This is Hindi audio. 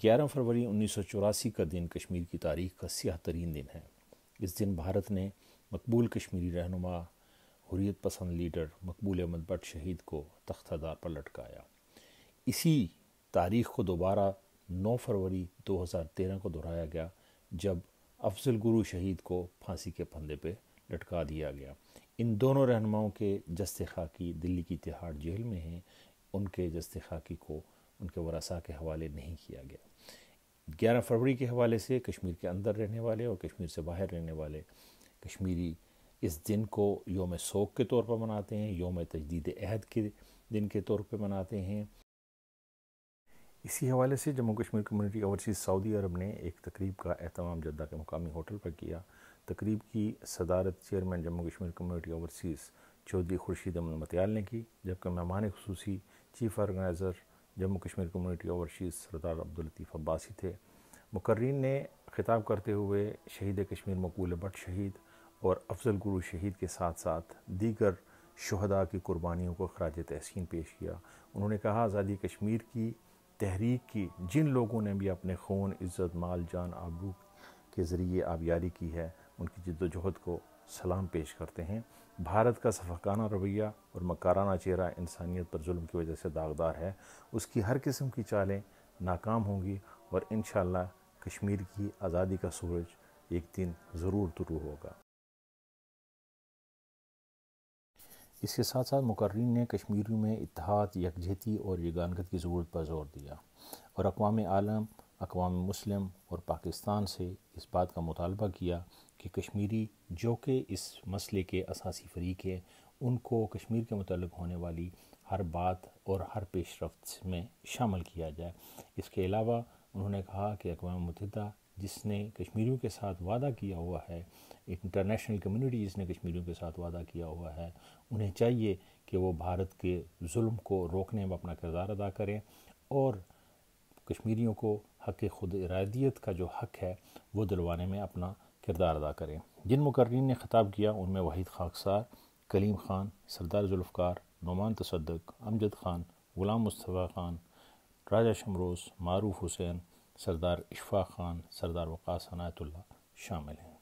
11 फरवरी उन्नीस का दिन कश्मीर की तारीख का सियाह तरीन दिन है इस दिन भारत ने मकबूल कश्मीरी रहनुमा हुरियत पसंद लीडर मकबूल अहमद भट्ट शहीद को तख्तादार पर लटकाया इसी तारीख को दोबारा 9 फरवरी 2013 को दोहराया गया जब अफजल गुरु शहीद को फांसी के फंदे पर लटका दिया गया इन दोनों रहनुमाओं के जस्ते खाकी दिल्ली की तिहाड़ जेल में हैं उनके जस्ते खाकी को उनके वरासा के हवाले नहीं किया गया 11 फरवरी के हवाले से कश्मीर के अंदर रहने वाले और कश्मीर से बाहर रहने वाले कश्मीरी इस दिन को योम सोग के तौर पर मनाते हैं योम तजदीद अहद के दिन के तौर पर मनाते हैं इसी हवाले से Jammu Kashmir community overseas Saudi अरब ने एक तकरीब का अहतमाम जद्दा के मुकामी होटल पर किया तकरीब की सदारत chairman Jammu Kashmir community overseas Chaudhary Khurshid Aman Matiyal ने की जबकि मेहमान खसूसी chief organiser Jammu Kashmir community overseas Sardar Abdul Latif Abbasi थे मुकर्रीन ने खिताब करते हुए शहीद कश्मीर मकबूल भट शहीद और अफजल गुरु शहीद के साथ साथ दीगर शहदा की कुर्बानियों को खराज तहसिन पेश किया उन्होंने कहा आज़ादी कश्मीर की तहरीक की जिन लोगों ने भी अपने खून इज़्ज़त माल जान आबू के ज़रिए आबियारी की है उनकी जद्दोजहद को सलाम पेश करते हैं भारत का सफाकाना रवैया और मकाराना चेहरा इंसानियत पर जुल्म की वजह से दागदार है उसकी हर किस्म की चालें नाकाम होंगी और इन कश्मीर की आज़ादी का सूरज एक दिन ज़रूर तुरू होगा इसके साथ साथ मुकर्रीन ने कश्मीरियों में इतिहाद यकजहती और यगानगत की ज़रूरत पर जोर दिया और अकवा आलम अकवा मुस्लिम और पाकिस्तान से इस बात का मुतालबा किया कि कश्मीरी जो कि इस मसले के असासी फरीक है उनको कश्मीर के मतलब होने वाली हर बात और हर पेश रफ्त में शामिल किया जाए इसके अलावा उन्होंने कहा कि अकवा मतहदा जिसने कश्मीरियों के साथ वादा किया हुआ है इंटरनेशनल कम्युनिटी जिसने कश्मीरियों के साथ वादा किया हुआ है उन्हें चाहिए कि वो भारत के जुल्म को रोकने में अपना किरदार अदा करें और कश्मीरियों को हक खुद इरादियत का जो हक है वो दिलवाने में अपना किरदार अदा करें जिन मुकर्रीन ने ख़िताब किया उनमें वाहिद खाकसार कलीम ख़ान सरदार जुल्फ़ार नुमान तसदक अमजद ख़ान ग़ुलाम मुस्तफ़ा ख़ान राजा शमरोस मारूफ हुसैन सरदार इशफा ख़ान सरदार वक़ास अनायतुल्ला शामिल हैं